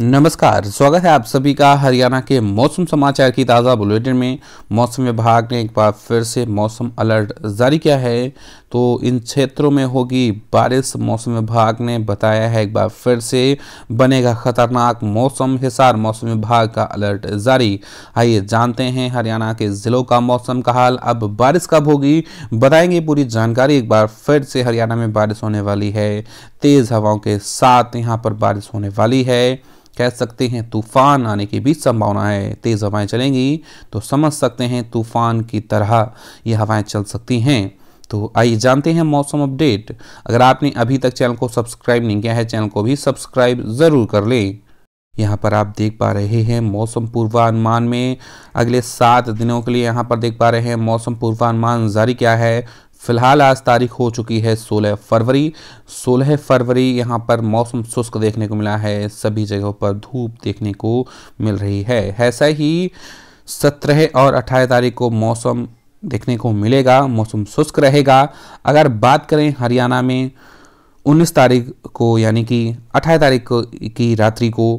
नमस्कार स्वागत है आप सभी का हरियाणा के मौसम समाचार की ताज़ा बुलेटिन में मौसम विभाग ने एक बार फिर से मौसम अलर्ट जारी किया है तो इन क्षेत्रों में होगी बारिश मौसम विभाग ने बताया है एक बार फिर से बनेगा खतरनाक मौसम हिसार मौसम विभाग का अलर्ट जारी आइए जानते हैं हरियाणा के ज़िलों का मौसम का हाल अब बारिश कब होगी बताएंगे पूरी जानकारी एक बार फिर से हरियाणा में बारिश होने वाली है तेज़ हवाओं के साथ यहाँ पर बारिश होने वाली है कह सकते हैं तूफान आने की भी संभावना है तेज़ हवाएं चलेंगी तो समझ सकते हैं तूफान की तरह ये हवाएं चल सकती हैं तो आइए जानते हैं मौसम अपडेट अगर आपने अभी तक चैनल को सब्सक्राइब नहीं किया है चैनल को भी सब्सक्राइब ज़रूर कर लें यहाँ पर आप देख पा रहे हैं मौसम पूर्वानुमान में अगले सात दिनों के लिए यहाँ पर देख पा रहे हैं मौसम पूर्वानुमान जारी किया है फिलहाल आज तारीख हो चुकी है 16 फरवरी 16 फरवरी यहाँ पर मौसम शुष्क देखने को मिला है सभी जगहों पर धूप देखने को मिल रही है ऐसा ही सत्रह और अट्ठारह तारीख को मौसम देखने को मिलेगा मौसम शुष्क रहेगा अगर बात करें हरियाणा में 19 तारीख को यानी कि 18 तारीख की रात्रि को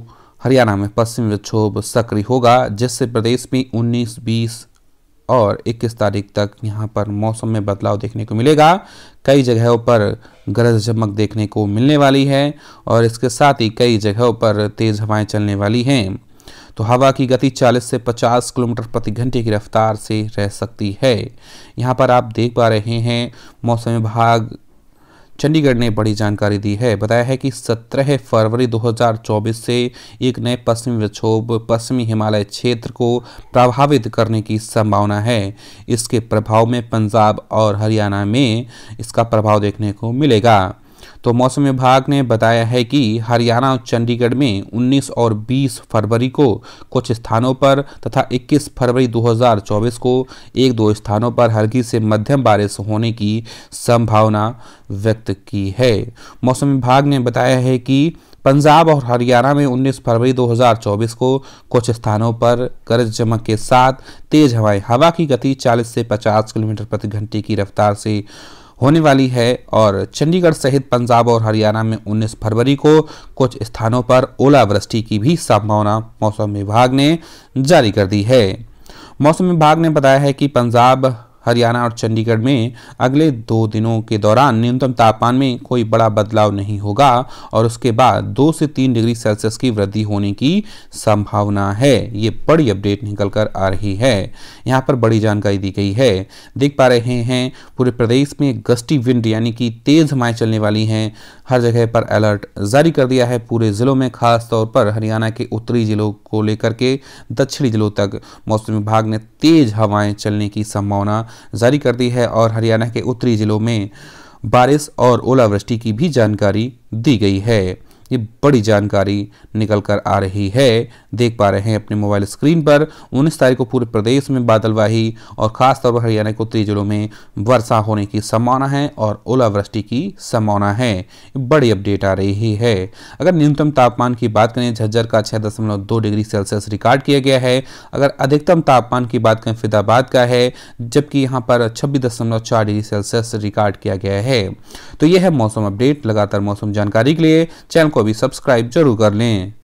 हरियाणा में पश्चिमी विक्षोभ सक्रिय होगा जिससे प्रदेश में 19, 20 और 21 तारीख तक यहाँ पर मौसम में बदलाव देखने को मिलेगा कई जगहों पर गरज चमक देखने को मिलने वाली है और इसके साथ ही कई जगहों पर तेज़ हवाएं चलने वाली हैं तो हवा की गति 40 से 50 किलोमीटर प्रति घंटे की रफ्तार से रह सकती है यहाँ पर आप देख पा रहे हैं मौसम विभाग चंडीगढ़ ने बड़ी जानकारी दी है बताया है कि 17 फरवरी 2024 से एक नए पश्चिमी विक्षोभ पश्चिमी हिमालय क्षेत्र को प्रभावित करने की संभावना है इसके प्रभाव में पंजाब और हरियाणा में इसका प्रभाव देखने को मिलेगा तो मौसम विभाग ने बताया है कि हरियाणा और चंडीगढ़ में 19 और 20 फरवरी को कुछ स्थानों पर तथा 21 फरवरी 2024 को एक दो स्थानों पर हल्की से मध्यम बारिश होने की संभावना व्यक्त की है मौसम विभाग ने बताया है कि पंजाब और हरियाणा में 19 फरवरी 2024 को कुछ स्थानों पर गरज चमक के साथ तेज हवाएं हवा की गति 40 से 50 किलोमीटर प्रति घंटे की रफ्तार से होने वाली है और चंडीगढ़ सहित पंजाब और हरियाणा में 19 फरवरी को कुछ स्थानों पर ओलावृष्टि की भी संभावना मौसम विभाग ने जारी कर दी है मौसम विभाग ने बताया है कि पंजाब हरियाणा और चंडीगढ़ में अगले दो दिनों के दौरान न्यूनतम तापमान में कोई बड़ा बदलाव नहीं होगा और उसके बाद दो से तीन डिग्री सेल्सियस की वृद्धि होने की संभावना है ये बड़ी अपडेट निकल कर आ रही है यहाँ पर बड़ी जानकारी दी गई है देख पा रहे हैं पूरे प्रदेश में गस्टी विंड यानी कि तेज हवाएं चलने वाली हैं हर जगह पर अलर्ट जारी कर दिया है पूरे ज़िलों में खास तौर पर हरियाणा के उत्तरी ज़िलों को लेकर के दक्षिणी ज़िलों तक मौसम विभाग ने तेज हवाएं चलने की संभावना जारी कर दी है और हरियाणा के उत्तरी जिलों में बारिश और ओलावृष्टि की भी जानकारी दी गई है ये बड़ी जानकारी निकल कर आ रही है देख पा रहे हैं अपने मोबाइल स्क्रीन पर उन्नीस तारीख को पूरे प्रदेश में बादलवाही और खासतौर पर हरियाणा के उत्तरी जिलों में वर्षा होने की संभावना है और ओलावृष्टि की संभावना है बड़ी अपडेट आ रही है अगर न्यूनतम तापमान की बात करें झज्जर का छः दशमलव दो डिग्री सेल्सियस रिकॉर्ड किया गया है अगर अधिकतम तापमान की बात करें फिदाबाद का है जबकि यहाँ पर छब्बीस दशमलव चार डिग्री सेल्सियस रिकॉर्ड किया गया है तो यह है मौसम अपडेट लगातार मौसम जानकारी के लिए चैनल को भी सब्सक्राइब जरूर कर लें